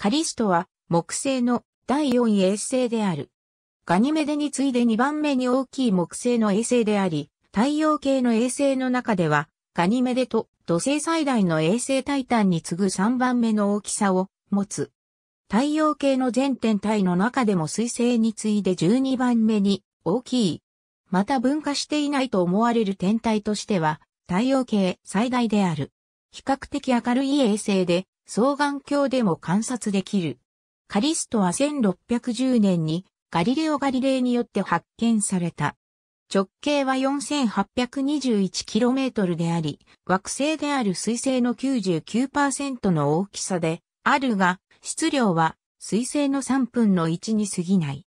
カリストは木星の第4衛星である。ガニメデに次いで2番目に大きい木星の衛星であり、太陽系の衛星の中では、ガニメデと土星最大の衛星タイタンに次ぐ3番目の大きさを持つ。太陽系の全天体の中でも水星に次いで12番目に大きい。また分化していないと思われる天体としては、太陽系最大である。比較的明るい衛星で、双眼鏡でも観察できる。カリストは1610年にガリレオ・ガリレイによって発見された。直径は 4821km であり、惑星である水星の99%の大きさであるが、質量は水星の3分の1に過ぎない。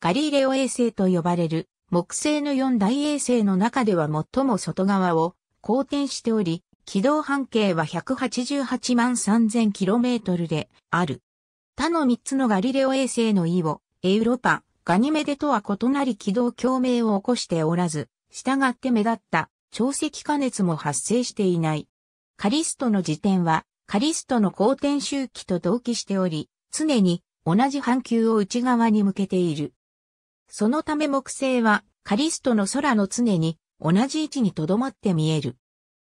ガリレオ衛星と呼ばれる木星の4大衛星の中では最も外側を公転しており、軌道半径は188万 3000km である。他の3つのガリレオ衛星の E を、エウロパ、ガニメデとは異なり軌道共鳴を起こしておらず、従って目立った潮汐加熱も発生していない。カリストの時点は、カリストの公転周期と同期しており、常に同じ半球を内側に向けている。そのため木星は、カリストの空の常に同じ位置に留まって見える。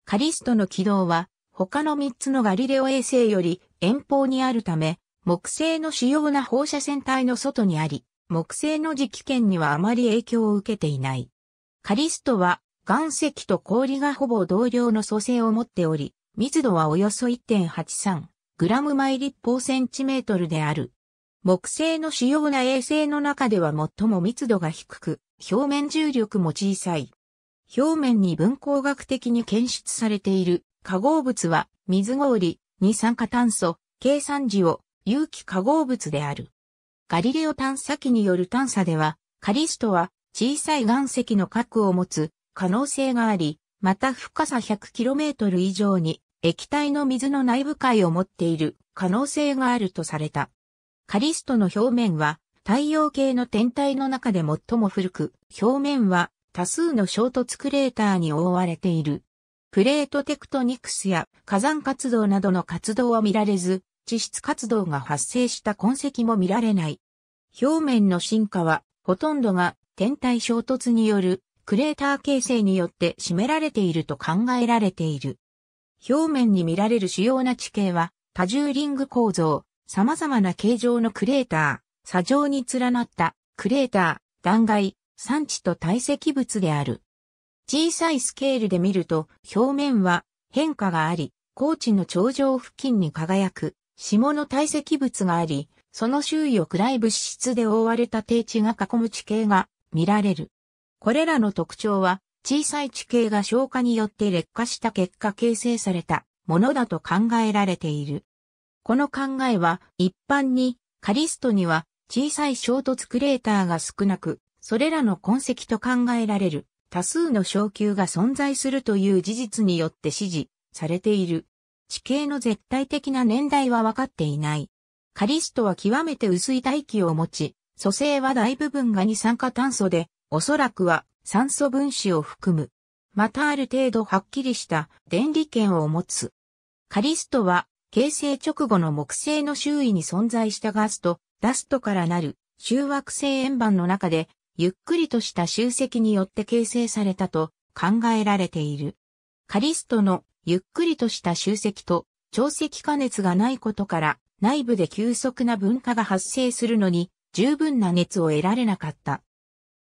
カリストの軌道は、他の3つのガリレオ衛星より遠方にあるため、木星の主要な放射線体の外にあり、木星の磁気圏にはあまり影響を受けていない。カリストは岩石と氷がほぼ同量の組成を持っており、密度はおよそ1.83グラム毎立方センチメートルである。木星の主要な衛星の中では最も密度が低く、表面重力も小さい。表面に分光学的に検出されている化合物は水氷、二酸化炭素、計算時を有機化合物である。ガリレオ探査機による探査では、カリストは小さい岩石の核を持つ可能性があり、また深さ 100km 以上に液体の水の内部解を持っている可能性があるとされた。カリストの表面は太陽系の天体の中で最も古く、表面は多数の衝突クレーターに覆われている。プレートテクトニクスや火山活動などの活動は見られず、地質活動が発生した痕跡も見られない。表面の進化は、ほとんどが天体衝突によるクレーター形成によって占められていると考えられている。表面に見られる主要な地形は、多重リング構造、様々な形状のクレーター、砂上に連なったクレーター、断崖、産地と堆積物である。小さいスケールで見ると表面は変化があり、高地の頂上付近に輝く霜の堆積物があり、その周囲を暗い物質で覆われた低地が囲む地形が見られる。これらの特徴は小さい地形が消化によって劣化した結果形成されたものだと考えられている。この考えは一般にカリストには小さい衝突クレーターが少なくそれらの痕跡と考えられる多数の昇級が存在するという事実によって支持されている。地形の絶対的な年代は分かっていない。カリストは極めて薄い大気を持ち、蘇生は大部分が二酸化炭素で、おそらくは酸素分子を含む。またある程度はっきりした電離圏を持つ。カリストは形成直後の木星の周囲に存在したガスとダストからなる集惑星円盤の中でゆっくりとした集積によって形成されたと考えられている。カリストのゆっくりとした集積と潮汐加熱がないことから内部で急速な分化が発生するのに十分な熱を得られなかった。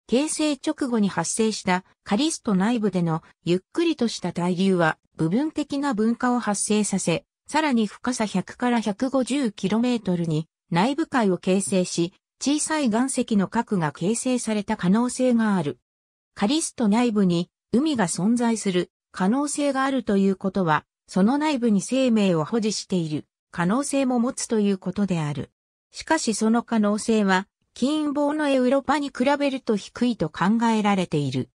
形成直後に発生したカリスト内部でのゆっくりとした対流は部分的な分化を発生させ、さらに深さ100から 150km に内部界を形成し、小さい岩石の核が形成された可能性がある。カリスト内部に海が存在する可能性があるということは、その内部に生命を保持している可能性も持つということである。しかしその可能性は、金棒のエウロパに比べると低いと考えられている。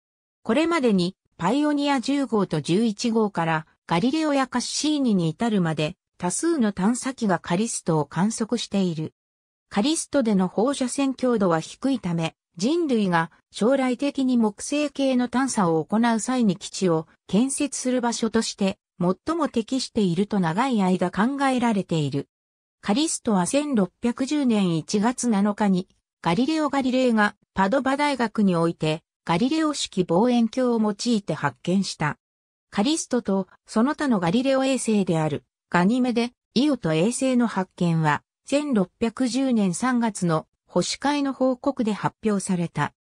これまでに、パイオニア10号と11号からガリレオやカッシーニに至るまで多数の探査機がカリストを観測している。カリストでの放射線強度は低いため、人類が将来的に木星系の探査を行う際に基地を建設する場所として最も適していると長い間考えられている。カリストは1610年1月7日にガリレオ・ガリレイがパドバ大学においてガリレオ式望遠鏡を用いて発見した。カリストとその他のガリレオ衛星であるガニメデ、イオと衛星の発見は1610年3月の保守会の報告で発表された。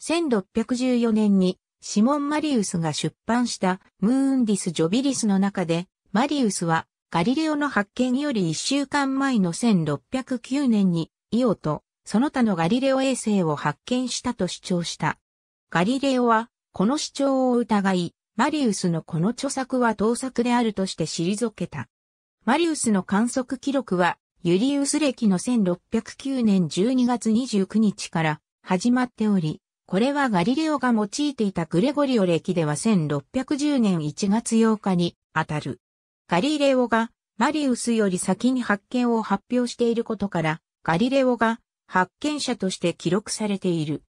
1614年にシモン・マリウスが出版したムーンディス・ジョビリスの中で、マリウスはガリレオの発見より1週間前の1609年にイオとその他のガリレオ衛星を発見したと主張した。ガリレオはこの主張を疑い、マリウスのこの著作は盗作であるとして退けた。マリウスの観測記録はユリウス歴の1609年12月29日から始まっており、これはガリレオが用いていたグレゴリオ歴では1610年1月8日にあたる。ガリレオがマリウスより先に発見を発表していることから、ガリレオが発見者として記録されている。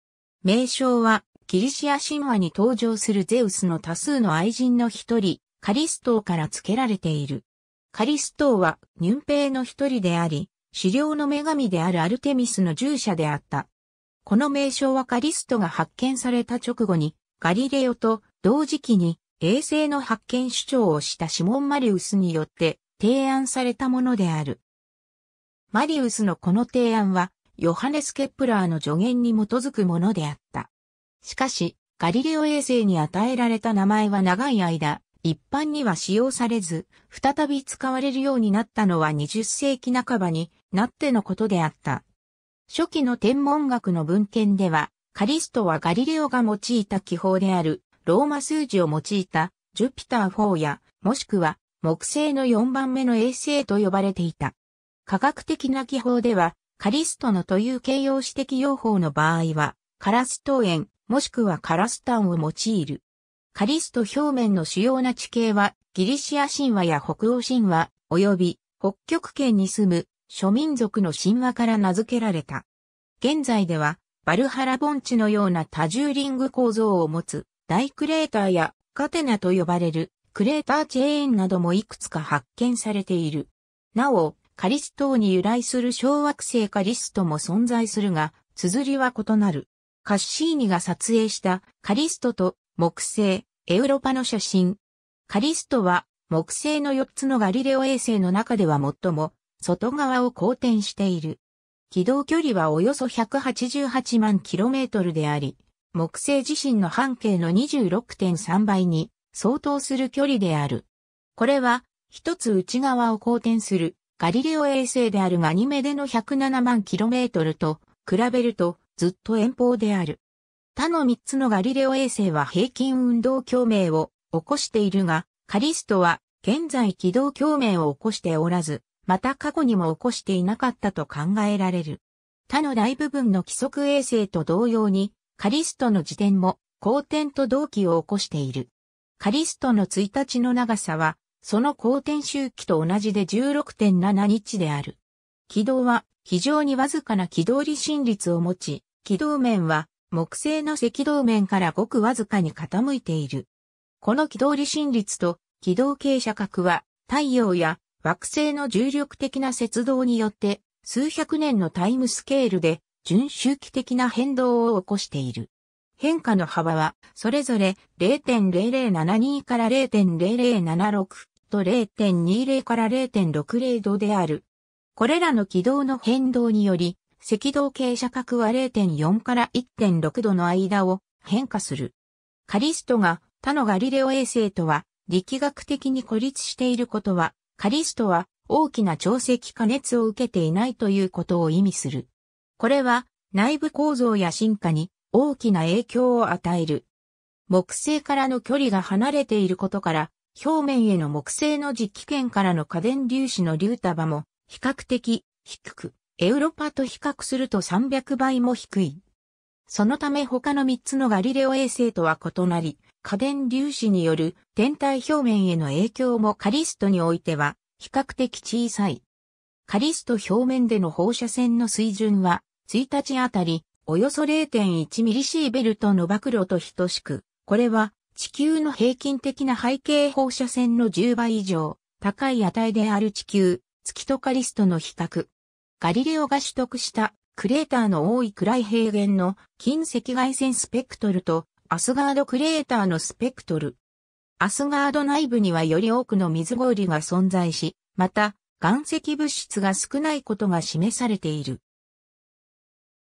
名称は、キリシア神話に登場するゼウスの多数の愛人の一人、カリストーから付けられている。カリストーは、ニュンペイの一人であり、狩猟の女神であるアルテミスの従者であった。この名称はカリストが発見された直後に、ガリレオと同時期に衛星の発見主張をしたシモン・マリウスによって提案されたものである。マリウスのこの提案は、ヨハネス・ケップラーの助言に基づくものであった。しかし、ガリレオ衛星に与えられた名前は長い間、一般には使用されず、再び使われるようになったのは20世紀半ばになってのことであった。初期の天文学の文献では、カリストはガリレオが用いた記法である、ローマ数字を用いた、ジュピター4や、もしくは、木星の4番目の衛星と呼ばれていた。科学的な記法では、カリストのという形容詞的用法の場合は、カラスト園、もしくはカラスタンを用いる。カリスト表面の主要な地形は、ギリシア神話や北欧神話、及び北極圏に住む諸民族の神話から名付けられた。現在では、バルハラ盆地のような多重リング構造を持つ大クレーターやカテナと呼ばれるクレーターチェーンなどもいくつか発見されている。なお、カリストに由来する小惑星カリストも存在するが、綴りは異なる。カッシーニが撮影したカリストと木星、エウロパの写真。カリストは、木星の4つのガリレオ衛星の中では最も、外側を公転している。軌道距離はおよそ188万 km であり、木星自身の半径の26.3倍に相当する距離である。これは、一つ内側を公転するガリレオ衛星であるガニメデの107万 km と比べるとずっと遠方である。他の3つのガリレオ衛星は平均運動共鳴を起こしているが、カリストは現在軌道共鳴を起こしておらず、また過去にも起こしていなかったと考えられる。他の大部分の規則衛星と同様に、カリストの時点も公転と同期を起こしている。カリストの1日の長さは、その公転周期と同じで16.7日である。軌道は非常にわずかな軌道離心率を持ち、軌道面は木星の赤道面からごくわずかに傾いている。この軌道離心率と軌道傾斜角は太陽や惑星の重力的な節動によって数百年のタイムスケールで準周期的な変動を起こしている。変化の幅はそれぞれ0.0072から0.0076と0.20から0.60度である。これらの軌道の変動により赤道傾斜角は0.4から1.6度の間を変化する。カリストが他のガリレオ衛星とは力学的に孤立していることは、カリストは大きな潮汐加熱を受けていないということを意味する。これは内部構造や進化に大きな影響を与える。木星からの距離が離れていることから、表面への木星の実機圏からの家電粒子の流束も比較的低く、エウロパと比較すると300倍も低い。そのため他の3つのガリレオ衛星とは異なり、家電粒子による天体表面への影響もカリストにおいては比較的小さい。カリスト表面での放射線の水準は1日あたりおよそ0.1ミリシーベルトの暴露と等しく、これは地球の平均的な背景放射線の10倍以上高い値である地球、月とカリストの比較、ガリレオが取得したクレーターの多い暗い平原の近赤外線スペクトルとアスガードクレーターのスペクトル。アスガード内部にはより多くの水氷が存在し、また岩石物質が少ないことが示されている。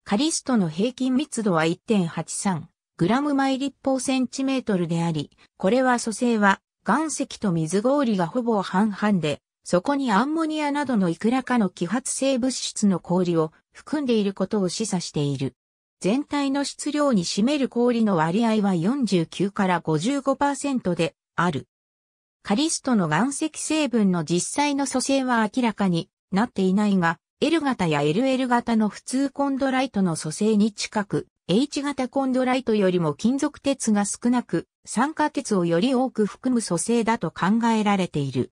カリストの平均密度は1.83グラム毎立方センチメートルであり、これは組成は岩石と水氷がほぼ半々で、そこにアンモニアなどのいくらかの揮発性物質の氷を含んでいることを示唆している。全体の質量に占める氷の割合は49から55%である。カリストの岩石成分の実際の組成は明らかになっていないが、L 型や LL 型の普通コンドライトの組成に近く、H 型コンドライトよりも金属鉄が少なく、酸化鉄をより多く含む組成だと考えられている。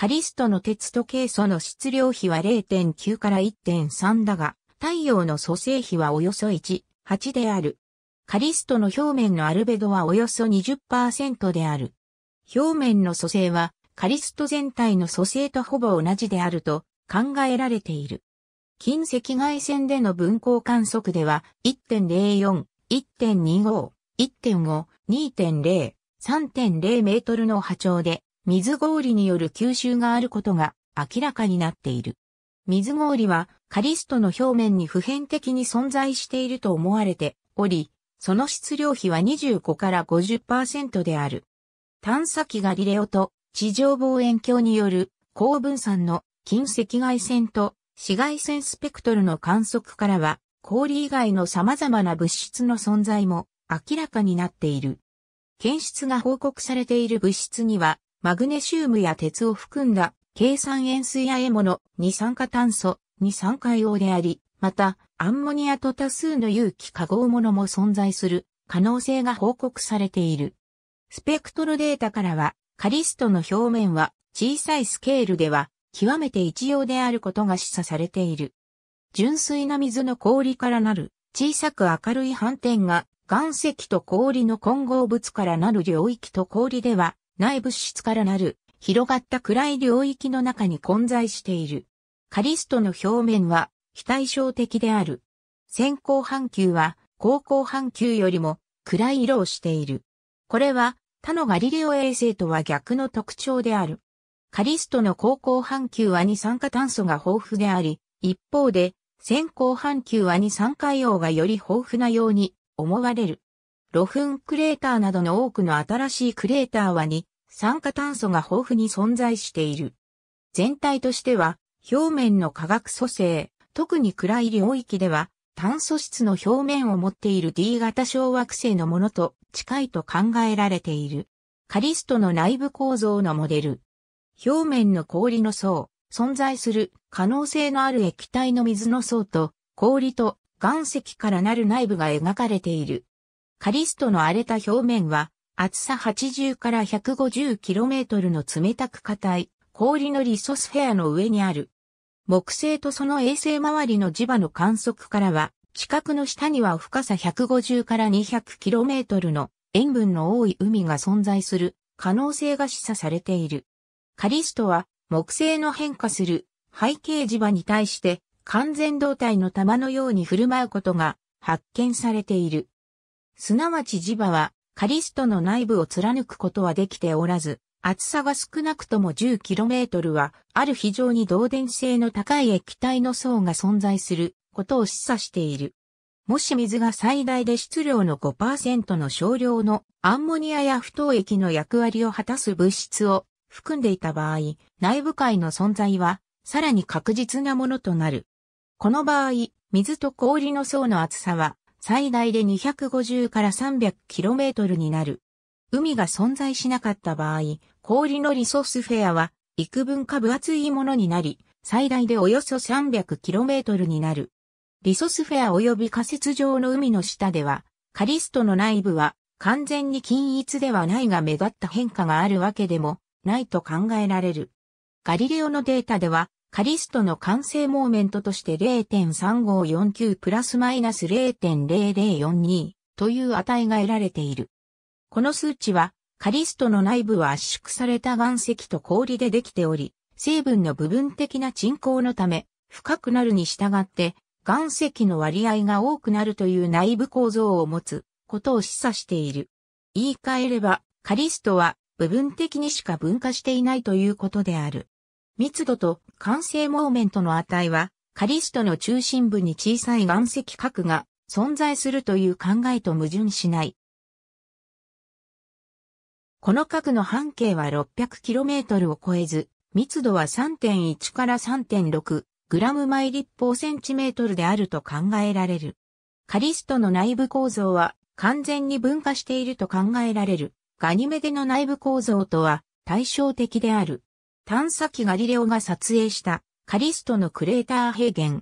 カリストの鉄とケイ素の質量比は0.9から1.3だが、太陽の組成比はおよそ1、8である。カリストの表面のアルベドはおよそ20%である。表面の組成はカリスト全体の組成とほぼ同じであると考えられている。近赤外線での分光観測では1.04、1.25、1.5、2.0、3.0メートルの波長で水氷による吸収があることが明らかになっている。水氷はカリストの表面に普遍的に存在していると思われており、その質量比は25から50%である。探査機ガリレオと地上望遠鏡による高分散の近赤外線と紫外線スペクトルの観測からは氷以外の様々な物質の存在も明らかになっている。検出が報告されている物質にはマグネシウムや鉄を含んだ、計算塩水や獲物、二酸化炭素、二酸化硫黄であり、また、アンモニアと多数の有機化合物も存在する可能性が報告されている。スペクトルデータからは、カリストの表面は小さいスケールでは極めて一様であることが示唆されている。純粋な水の氷からなる小さく明るい斑点が岩石と氷の混合物からなる領域と氷では内物質からなる広がった暗い領域の中に混在している。カリストの表面は非対称的である。先行半球は後行半球よりも暗い色をしている。これは他のガリレオ衛星とは逆の特徴である。カリストの後行半球は二酸化炭素が豊富であり、一方で先行半球は二酸化硫黄がより豊富なように思われる。ロフンクレーターなどの多くの新しいクレーターはに酸化炭素が豊富に存在している。全体としては表面の化学組成、特に暗い領域では炭素質の表面を持っている D 型小惑星のものと近いと考えられている。カリストの内部構造のモデル。表面の氷の層、存在する可能性のある液体の水の層と氷と岩石からなる内部が描かれている。カリストの荒れた表面は、厚さ80から 150km の冷たく硬い氷のリソスフェアの上にある。木星とその衛星周りの磁場の観測からは、地殻の下には深さ150から 200km の塩分の多い海が存在する可能性が示唆されている。カリストは木星の変化する背景磁場に対して完全動体の玉のように振る舞うことが発見されている。すなわち磁場は、カリストの内部を貫くことはできておらず、厚さが少なくとも 10km は、ある非常に導電性の高い液体の層が存在することを示唆している。もし水が最大で質量の5%の少量のアンモニアや不凍液の役割を果たす物質を含んでいた場合、内部界の存在はさらに確実なものとなる。この場合、水と氷の層の厚さは最大で250から 300km になる。海が存在しなかった場合、氷のリソスフェアは幾分か分厚いものになり、最大でおよそ 300km になる。リソスフェア及び仮設上の海の下では、カリストの内部は完全に均一ではないが目立った変化があるわけでもないと考えられる。ガリレオのデータでは、カリストの完成モーメントとして0.3549プラスマイナス0.0042という値が得られている。この数値は、カリストの内部は圧縮された岩石と氷でできており、成分の部分的な沈降のため、深くなるに従って、岩石の割合が多くなるという内部構造を持つことを示唆している。言い換えれば、カリストは部分的にしか分化していないということである。密度と完成モーメントの値は、カリストの中心部に小さい岩石核が存在するという考えと矛盾しない。この核の半径は 600km を超えず、密度は3.1から3.6グラム毎立方センチメートルであると考えられる。カリストの内部構造は完全に分化していると考えられる。ガニメデの内部構造とは対照的である。探査機ガリレオが撮影したカリストのクレーター平原。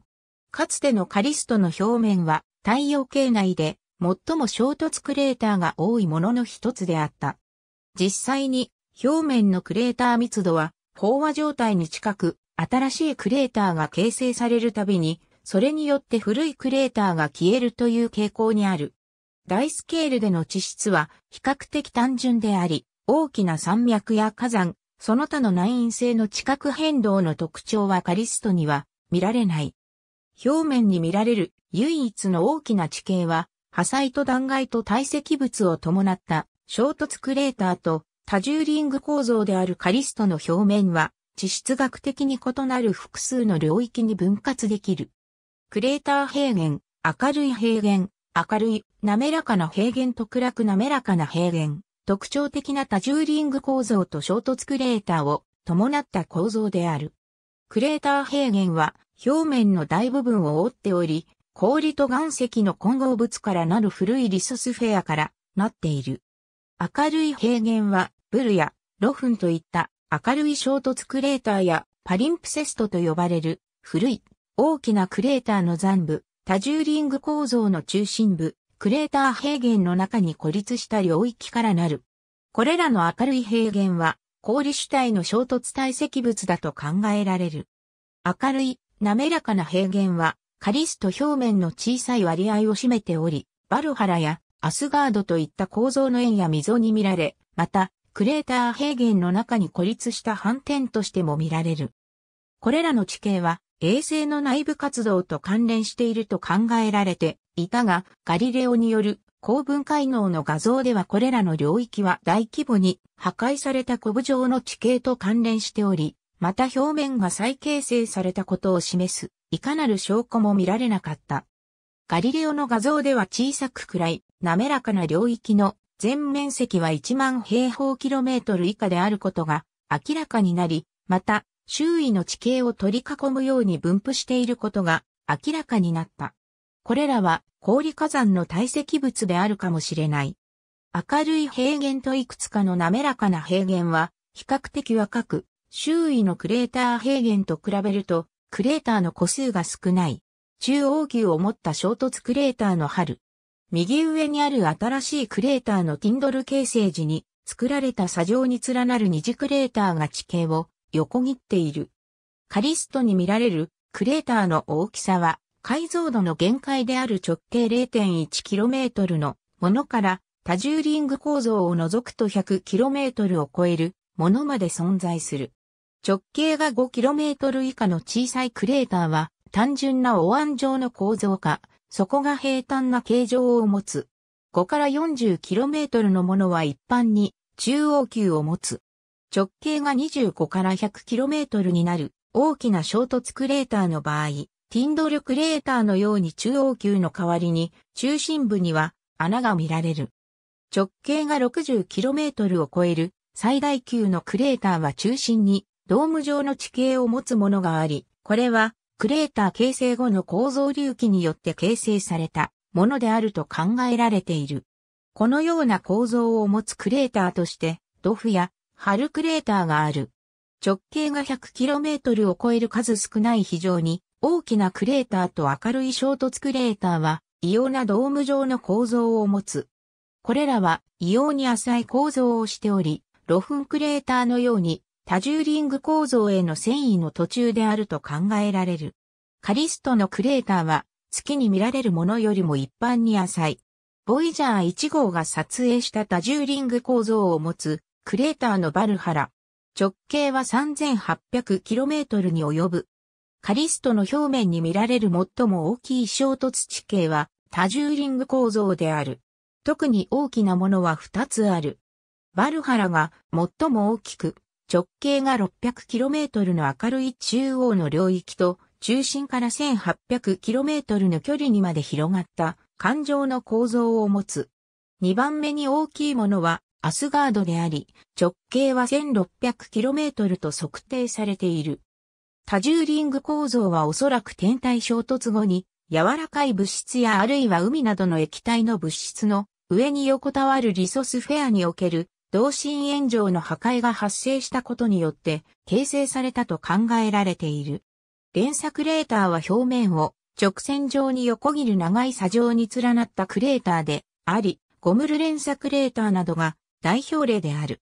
かつてのカリストの表面は太陽系内で最も衝突クレーターが多いものの一つであった。実際に表面のクレーター密度は飽和状態に近く新しいクレーターが形成されるたびにそれによって古いクレーターが消えるという傾向にある。大スケールでの地質は比較的単純であり、大きな山脈や火山、その他の内因性の地殻変動の特徴はカリストには見られない。表面に見られる唯一の大きな地形は、破砕と断崖と堆積物を伴った衝突クレーターと多重リング構造であるカリストの表面は、地質学的に異なる複数の領域に分割できる。クレーター平原、明るい平原、明るい、滑らかな平原と暗く滑らかな平原。特徴的な多重リング構造と衝突クレーターを伴った構造である。クレーター平原は表面の大部分を覆っており、氷と岩石の混合物からなる古いリソスフェアからなっている。明るい平原はブルやロフンといった明るい衝突クレーターやパリンプセストと呼ばれる古い大きなクレーターの残部、多重リング構造の中心部、クレーター平原の中に孤立した領域からなる。これらの明るい平原は、氷主体の衝突堆積物だと考えられる。明るい、滑らかな平原は、カリスト表面の小さい割合を占めており、バルハラやアスガードといった構造の円や溝に見られ、また、クレーター平原の中に孤立した反転としても見られる。これらの地形は、衛星の内部活動と関連していると考えられて、いたが、ガリレオによる高分解能の画像ではこれらの領域は大規模に破壊されたコブ状の地形と関連しており、また表面が再形成されたことを示す、いかなる証拠も見られなかった。ガリレオの画像では小さく暗い、滑らかな領域の全面積は1万平方キロメートル以下であることが明らかになり、また、周囲の地形を取り囲むように分布していることが明らかになった。これらは氷火山の堆積物であるかもしれない。明るい平原といくつかの滑らかな平原は比較的若く、周囲のクレーター平原と比べると、クレーターの個数が少ない。中央級を持った衝突クレーターの春。右上にある新しいクレーターのティンドル形成時に作られた砂上に連なる二次クレーターが地形を横切っている。カリストに見られるクレーターの大きさは解像度の限界である直径 0.1km のものから多重リング構造を除くと 100km を超えるものまで存在する。直径が 5km 以下の小さいクレーターは単純なお椀状の構造か、そこが平坦な形状を持つ。5から 40km のものは一般に中央級を持つ。直径が25から 100km になる大きな衝突クレーターの場合、ティンドルクレーターのように中央級の代わりに、中心部には穴が見られる。直径が 60km を超える最大級のクレーターは中心にドーム状の地形を持つものがあり、これはクレーター形成後の構造隆起によって形成されたものであると考えられている。このような構造を持つクレーターとして、ドフやハルクレーターがある。直径が 100km を超える数少ない非常に大きなクレーターと明るい衝突クレーターは、異様なドーム状の構造を持つ。これらは異様に浅い構造をしており、露フクレーターのように多重リング構造への遷移の途中であると考えられる。カリストのクレーターは月に見られるものよりも一般に浅い。ボイジャー1号が撮影した多重リング構造を持つクレーターのバルハラ。直径は 3800km に及ぶ。カリストの表面に見られる最も大きい衝突地形は多重リング構造である。特に大きなものは2つある。バルハラが最も大きく、直径が 600km の明るい中央の領域と、中心から 1800km の距離にまで広がった環状の構造を持つ。2番目に大きいものはアスガードであり、直径は 1600km と測定されている。多重リング構造はおそらく天体衝突後に柔らかい物質やあるいは海などの液体の物質の上に横たわるリソスフェアにおける同心炎上の破壊が発生したことによって形成されたと考えられている。連鎖クレーターは表面を直線上に横切る長い砂状に連なったクレーターであり、ゴムル連鎖クレーターなどが代表例である。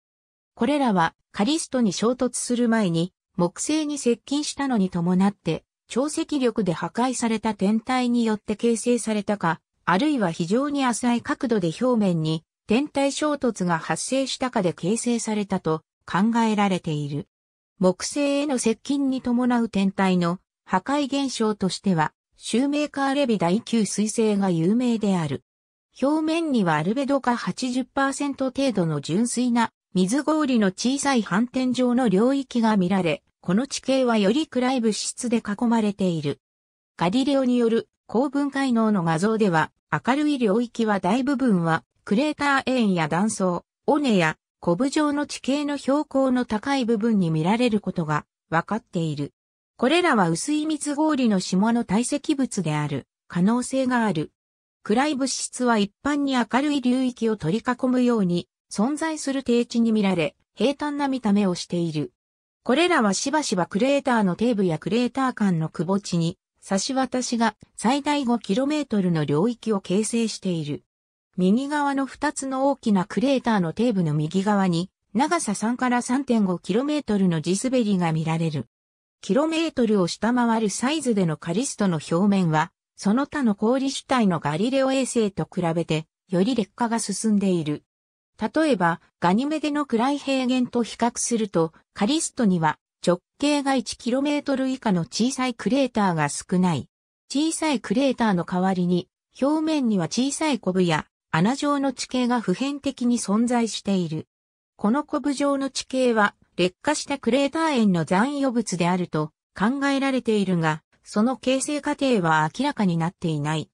これらはカリストに衝突する前に木星に接近したのに伴って、潮汐力で破壊された天体によって形成されたか、あるいは非常に浅い角度で表面に天体衝突が発生したかで形成されたと考えられている。木星への接近に伴う天体の破壊現象としては、シューメーカーレビ第9彗星が有名である。表面にはアルベド化80%程度の純粋な水氷の小さい反転状の領域が見られ、この地形はより暗い物質で囲まれている。ガリレオによる高分解能の画像では、明るい領域は大部分は、クレーター円や断層、尾根や、コブ状の地形の標高の高い部分に見られることが分かっている。これらは薄い水氷の島の堆積物である可能性がある。暗い物質は一般に明るい流域を取り囲むように存在する低地に見られ、平坦な見た目をしている。これらはしばしばクレーターの底部やクレーター間の窪地に差し渡しが最大 5km の領域を形成している。右側の2つの大きなクレーターの底部の右側に長さ3から 3.5km の地滑りが見られる。km を下回るサイズでのカリストの表面は、その他の氷主体のガリレオ衛星と比べて、より劣化が進んでいる。例えば、ガニメデの暗い平原と比較すると、カリストには直径が 1km 以下の小さいクレーターが少ない。小さいクレーターの代わりに、表面には小さいコブや穴状の地形が普遍的に存在している。このコブ状の地形は、劣化したクレーター円の残余物であると考えられているが、その形成過程は明らかになっていない。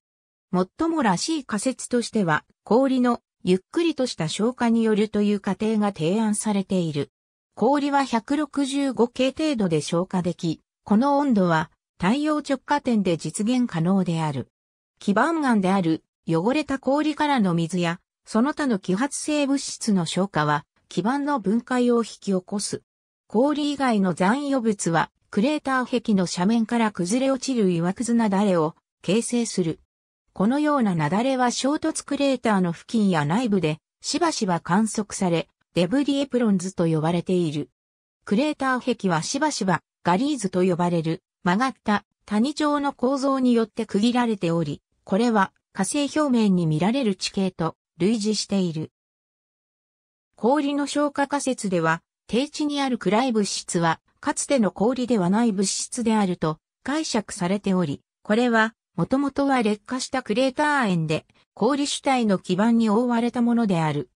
最もらしい仮説としては、氷のゆっくりとした消化によるという過程が提案されている。氷は165系程度で消化でき、この温度は太陽直下点で実現可能である。基盤岩である汚れた氷からの水や、その他の揮発性物質の消化は、基盤の分解を引き起こす。氷以外の残余物は、クレーター壁の斜面から崩れ落ちる岩屑なだれを形成する。このような雪崩は衝突クレーターの付近や内部でしばしば観測され、デブリエプロンズと呼ばれている。クレーター壁はしばしばガリーズと呼ばれる曲がった谷状の構造によって区切られており、これは火星表面に見られる地形と類似している。氷の消化仮説では、低地にある暗い物質は、かつての氷ではない物質であると解釈されており、これはもともとは劣化したクレーター円で、氷主体の基盤に覆われたものである。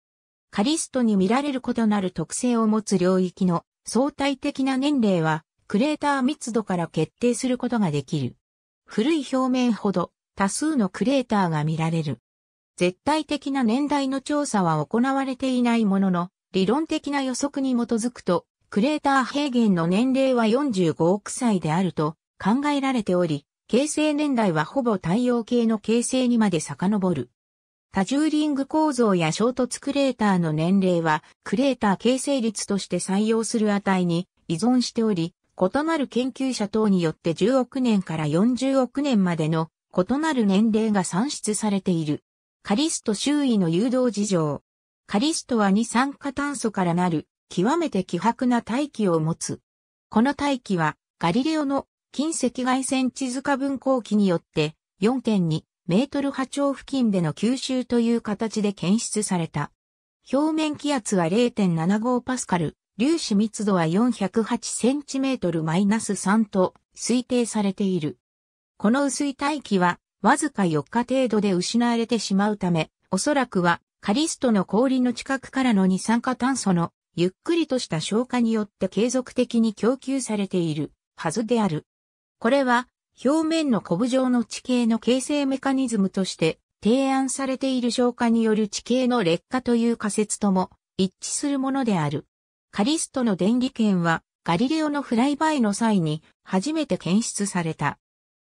カリストに見られる異なる特性を持つ領域の相対的な年齢は、クレーター密度から決定することができる。古い表面ほど多数のクレーターが見られる。絶対的な年代の調査は行われていないものの、理論的な予測に基づくと、クレーター平原の年齢は45億歳であると考えられており、形成年代はほぼ太陽系の形成にまで遡る。多重リング構造や衝突クレーターの年齢は、クレーター形成率として採用する値に依存しており、異なる研究者等によって10億年から40億年までの異なる年齢が算出されている。カリスト周囲の誘導事情。カリストは二酸化炭素からなる、極めて希薄な大気を持つ。この大気は、ガリレオの近赤外線地図化分光器によって4.2メートル波長付近での吸収という形で検出された。表面気圧は0.75パスカル、粒子密度は4 0 8センチメートルマイナス3と推定されている。この薄い大気はわずか4日程度で失われてしまうため、おそらくはカリストの氷の近くからの二酸化炭素のゆっくりとした消化によって継続的に供給されているはずである。これは表面のコブ状の地形の形成メカニズムとして提案されている消化による地形の劣化という仮説とも一致するものである。カリストの電離圏はガリレオのフライバイの際に初めて検出された。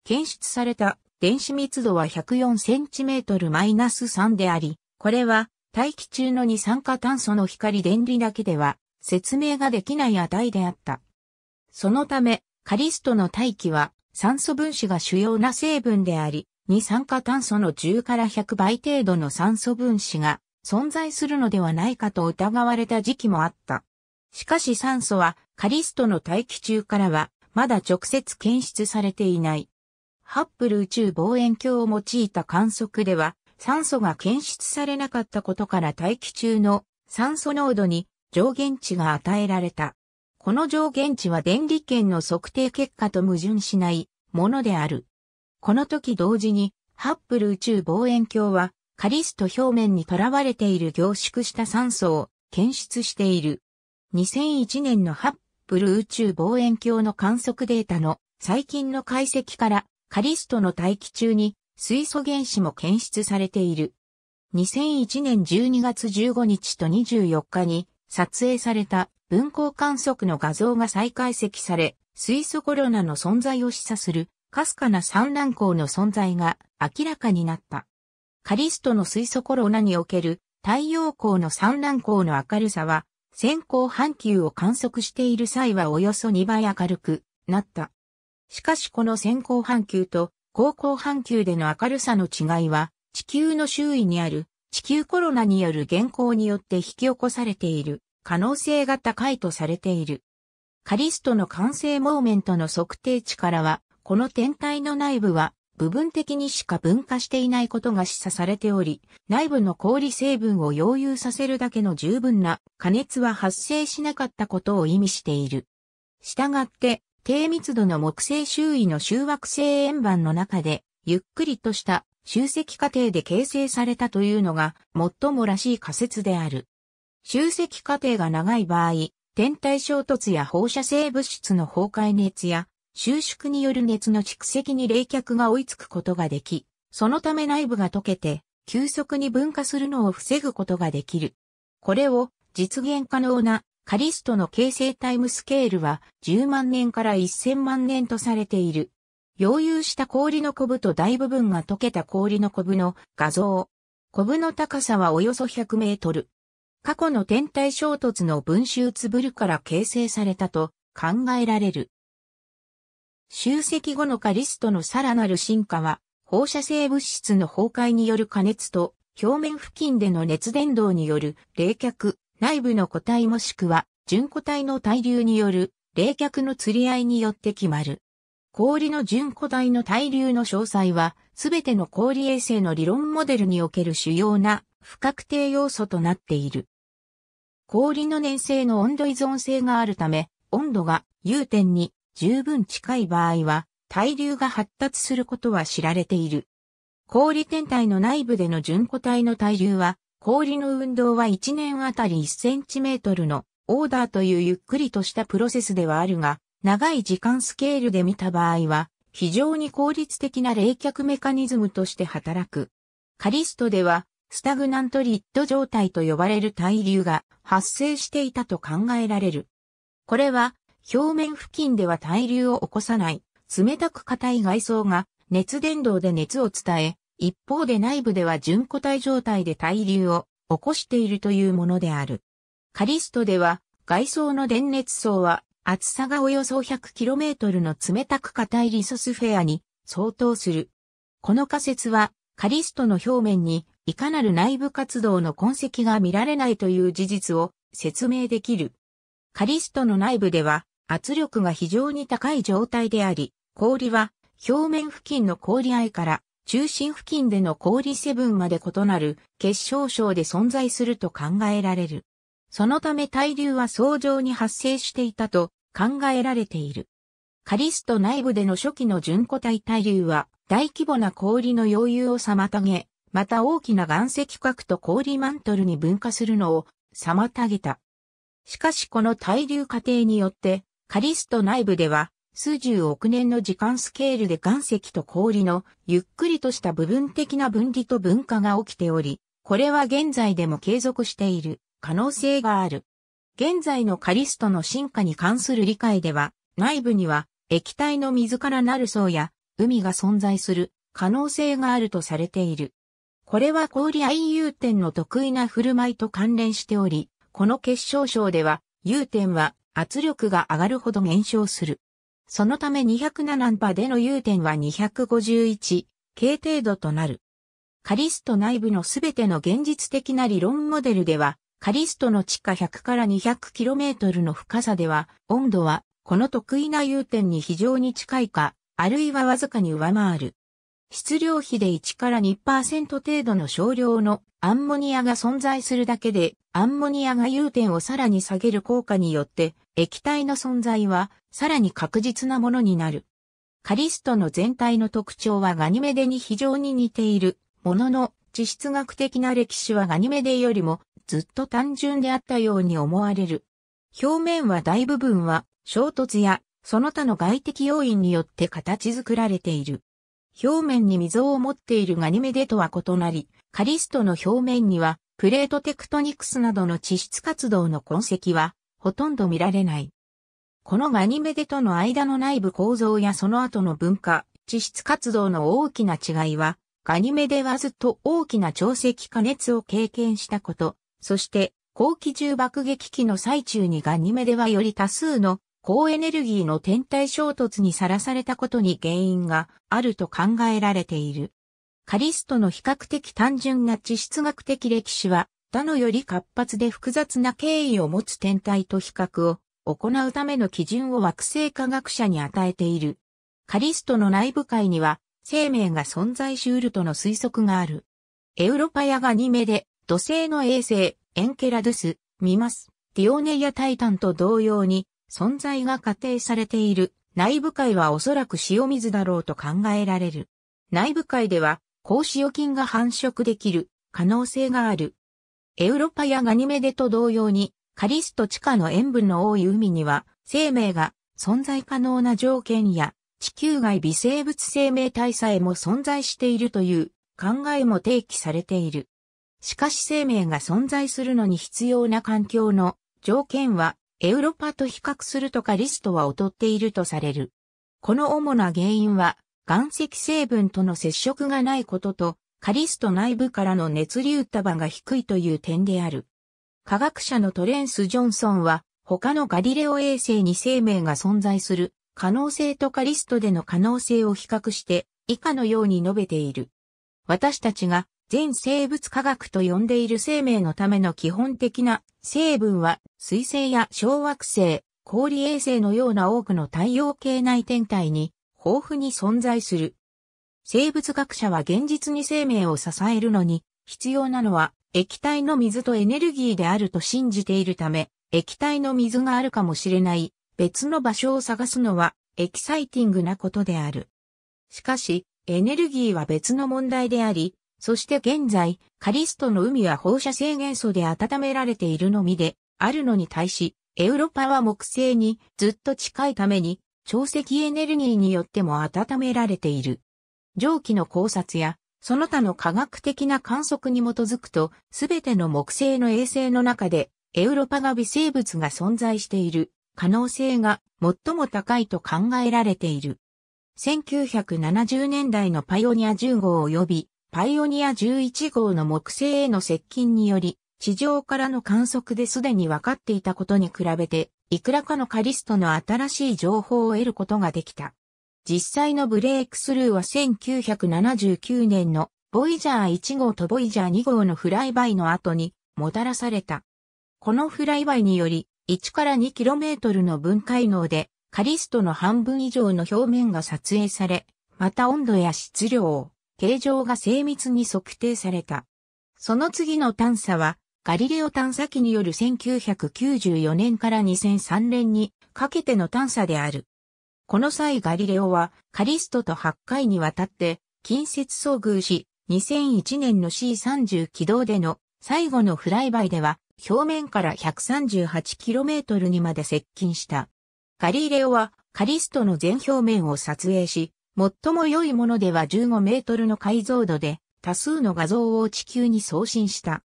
検出された電子密度は 104cm-3 であり、これは大気中の二酸化炭素の光電離だけでは説明ができない値であった。そのため、カリストの大気は酸素分子が主要な成分であり、二酸化炭素の10から100倍程度の酸素分子が存在するのではないかと疑われた時期もあった。しかし酸素はカリストの大気中からはまだ直接検出されていない。ハッブル宇宙望遠鏡を用いた観測では酸素が検出されなかったことから大気中の酸素濃度に上限値が与えられた。この上限値は電離圏の測定結果と矛盾しないものである。この時同時に、ハッブル宇宙望遠鏡は、カリスト表面にとらわれている凝縮した酸素を検出している。2001年のハッブル宇宙望遠鏡の観測データの最近の解析からカリストの大気中に水素原子も検出されている。2001年12月15日と24日に撮影された分光観測の画像が再解析され、水素コロナの存在を示唆する、かすかな産卵光の存在が明らかになった。カリストの水素コロナにおける太陽光の産卵光の明るさは、先行半球を観測している際はおよそ2倍明るくなった。しかしこの先行半球と後行半球での明るさの違いは、地球の周囲にある地球コロナによる現行によって引き起こされている。可能性が高いとされている。カリストの完成モーメントの測定値からは、この天体の内部は部分的にしか分化していないことが示唆されており、内部の氷成分を溶融させるだけの十分な加熱は発生しなかったことを意味している。したがって、低密度の木星周囲の周惑星円盤の中で、ゆっくりとした集積過程で形成されたというのが最もらしい仮説である。集積過程が長い場合、天体衝突や放射性物質の崩壊熱や収縮による熱の蓄積に冷却が追いつくことができ、そのため内部が溶けて急速に分化するのを防ぐことができる。これを実現可能なカリストの形成タイムスケールは10万年から1000万年とされている。溶融した氷のコブと大部分が溶けた氷のコブの画像。コブの高さはおよそ100メートル。過去の天体衝突の分集つぶるから形成されたと考えられる。集積後のカリストのさらなる進化は、放射性物質の崩壊による加熱と、表面付近での熱伝導による冷却、内部の固体もしくは、純固体の対流による冷却の釣り合いによって決まる。氷の純固体の対流の詳細は、すべての氷衛星の理論モデルにおける主要な不確定要素となっている。氷の粘性の温度依存性があるため、温度が融点に十分近い場合は、対流が発達することは知られている。氷天体の内部での純固体の対流は、氷の運動は1年あたり1センチメートルのオーダーというゆっくりとしたプロセスではあるが、長い時間スケールで見た場合は、非常に効率的な冷却メカニズムとして働く。カリストでは、スタグナントリッド状態と呼ばれる対流が発生していたと考えられる。これは表面付近では対流を起こさない冷たく硬い外装が熱伝導で熱を伝え、一方で内部では純固体状態で対流を起こしているというものである。カリストでは外装の電熱層は厚さがおよそ 100km の冷たく硬いリソスフェアに相当する。この仮説はカリストの表面にいかなる内部活動の痕跡が見られないという事実を説明できる。カリストの内部では圧力が非常に高い状態であり、氷は表面付近の氷合から中心付近での氷セブンまで異なる結晶症で存在すると考えられる。そのため対流は相乗に発生していたと考えられている。カリスト内部での初期の純固体対流は大規模な氷の溶融を妨げ、また大きな岩石核と氷マントルに分化するのを妨げた。しかしこの対流過程によって、カリスト内部では、数十億年の時間スケールで岩石と氷のゆっくりとした部分的な分離と分化が起きており、これは現在でも継続している可能性がある。現在のカリストの進化に関する理解では、内部には液体の水からなる層や海が存在する可能性があるとされている。これは氷愛優点の得意な振る舞いと関連しており、この結晶症では、優点は圧力が上がるほど減少する。そのため207波での融点は251、K 程度となる。カリスト内部のすべての現実的な理論モデルでは、カリストの地下100から 200km の深さでは、温度は、この得意な融点に非常に近いか、あるいはわずかに上回る。質量比で1から2%程度の少量のアンモニアが存在するだけで、アンモニアが融点をさらに下げる効果によって、液体の存在はさらに確実なものになる。カリストの全体の特徴はガニメデに非常に似ているものの、地質学的な歴史はガニメデよりもずっと単純であったように思われる。表面は大部分は衝突やその他の外的要因によって形作られている。表面に溝を持っているガニメデとは異なり、カリストの表面にはプレートテクトニクスなどの地質活動の痕跡はほとんど見られない。このガニメデとの間の内部構造やその後の文化、地質活動の大きな違いは、ガニメデはずっと大きな潮汐加熱を経験したこと、そして後期重爆撃機の最中にガニメデはより多数の高エネルギーの天体衝突にさらされたことに原因があると考えられている。カリストの比較的単純な地質学的歴史は、他のより活発で複雑な経緯を持つ天体と比較を行うための基準を惑星科学者に与えている。カリストの内部界には生命が存在しうるとの推測がある。エウロパやガニメで土星の衛星エンケラドゥス、ミマス、ディオネイア・タイタンと同様に存在が仮定されている内部界はおそらく塩水だろうと考えられる。内部界では、高塩菌が繁殖できる可能性がある。エウロパやガニメデと同様に、カリスト地下の塩分の多い海には、生命が存在可能な条件や、地球外微生物生命体さえも存在しているという考えも提起されている。しかし生命が存在するのに必要な環境の条件はエウロパと比較するとかリストは劣っているとされる。この主な原因は、岩石成分との接触がないことと、カリスト内部からの熱流束が低いという点である。科学者のトレンス・ジョンソンは、他のガリレオ衛星に生命が存在する可能性とカリストでの可能性を比較して以下のように述べている。私たちが全生物科学と呼んでいる生命のための基本的な成分は水星や小惑星、氷衛星のような多くの太陽系内天体に豊富に存在する。生物学者は現実に生命を支えるのに必要なのは液体の水とエネルギーであると信じているため、液体の水があるかもしれない別の場所を探すのはエキサイティングなことである。しかし、エネルギーは別の問題であり、そして現在、カリストの海は放射性元素で温められているのみで、あるのに対し、エウロパは木星にずっと近いために、潮汐エネルギーによっても温められている。蒸気の考察や、その他の科学的な観測に基づくと、すべての木星の衛星の中で、エウロパが微生物が存在している可能性が最も高いと考えられている。1970年代のパイオニア10号及びパイオニア11号の木星への接近により、地上からの観測ですでに分かっていたことに比べて、いくらかのカリストの新しい情報を得ることができた。実際のブレイクスルーは1979年のボイジャー1号とボイジャー2号のフライバイの後にもたらされた。このフライバイにより1から 2km の分解能でカリストの半分以上の表面が撮影され、また温度や質量、形状が精密に測定された。その次の探査は、ガリレオ探査機による1994年から2003年にかけての探査である。この際ガリレオはカリストと8回にわたって近接遭遇し、2001年の C30 軌道での最後のフライバイでは表面から 138km にまで接近した。ガリレオはカリストの全表面を撮影し、最も良いものでは15メートルの解像度で多数の画像を地球に送信した。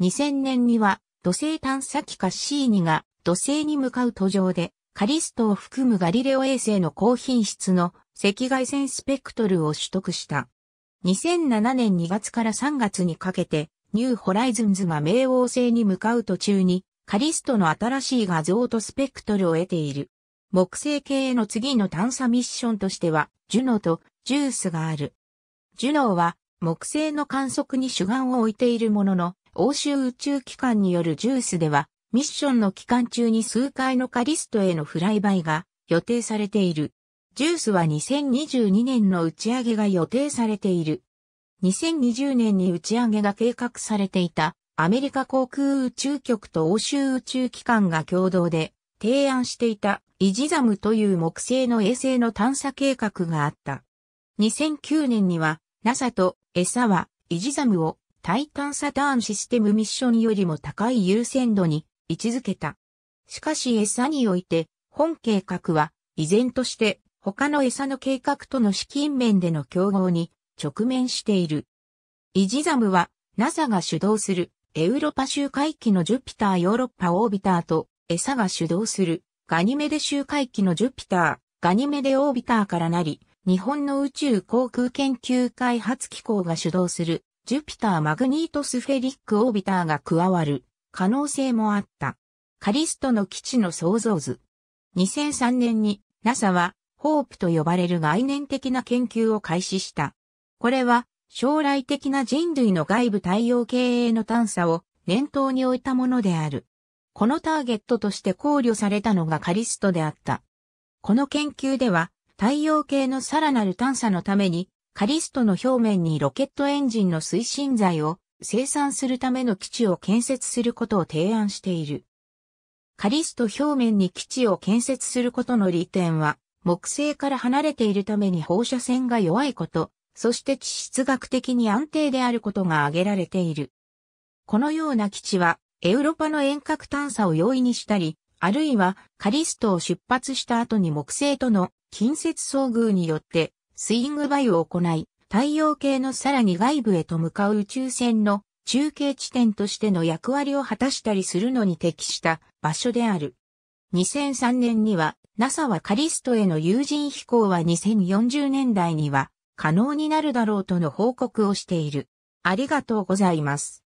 2000年には土星探査機カッシーニが土星に向かう途上でカリストを含むガリレオ衛星の高品質の赤外線スペクトルを取得した。2007年2月から3月にかけてニューホライズンズが冥王星に向かう途中にカリストの新しい画像とスペクトルを得ている。木星系への次の探査ミッションとしては、ジュノとジュースがある。ジュノーは木星の観測に主眼を置いているものの、欧州宇宙機関によるジュースでは、ミッションの期間中に数回のカリストへのフライバイが予定されている。ジュースは2022年の打ち上げが予定されている。2020年に打ち上げが計画されていたアメリカ航空宇宙局と欧州宇宙機関が共同で提案していたイジザムという木星の衛星の探査計画があった。2009年には NASA とエサはイジザムをタイ探査ターンシステムミッションよりも高い優先度に位置づけた。しかしエサにおいて本計画は依然として他のエサの計画との資金面での競合に直面している。イジザムは NASA が主導するエウロパ州海域のジュピターヨーロッパオービターと餌が主導する、ガニメデ周回機のジュピター、ガニメデオービターからなり、日本の宇宙航空研究開発機構が主導する、ジュピターマグニートスフェリックオービターが加わる可能性もあった。カリストの基地の創造図。2003年に NASA はホープと呼ばれる概念的な研究を開始した。これは将来的な人類の外部太陽系への探査を念頭に置いたものである。このターゲットとして考慮されたのがカリストであった。この研究では、太陽系のさらなる探査のために、カリストの表面にロケットエンジンの推進剤を生産するための基地を建設することを提案している。カリスト表面に基地を建設することの利点は、木星から離れているために放射線が弱いこと、そして地質学的に安定であることが挙げられている。このような基地はエウロパの遠隔探査を容易にしたり、あるいはカリストを出発した後に木星との近接遭遇によってスイングバイを行い、太陽系のさらに外部へと向かう宇宙船の中継地点としての役割を果たしたりするのに適した場所である。2003年には NASA はカリストへの有人飛行は2040年代には可能になるだろうとの報告をしている。ありがとうございます。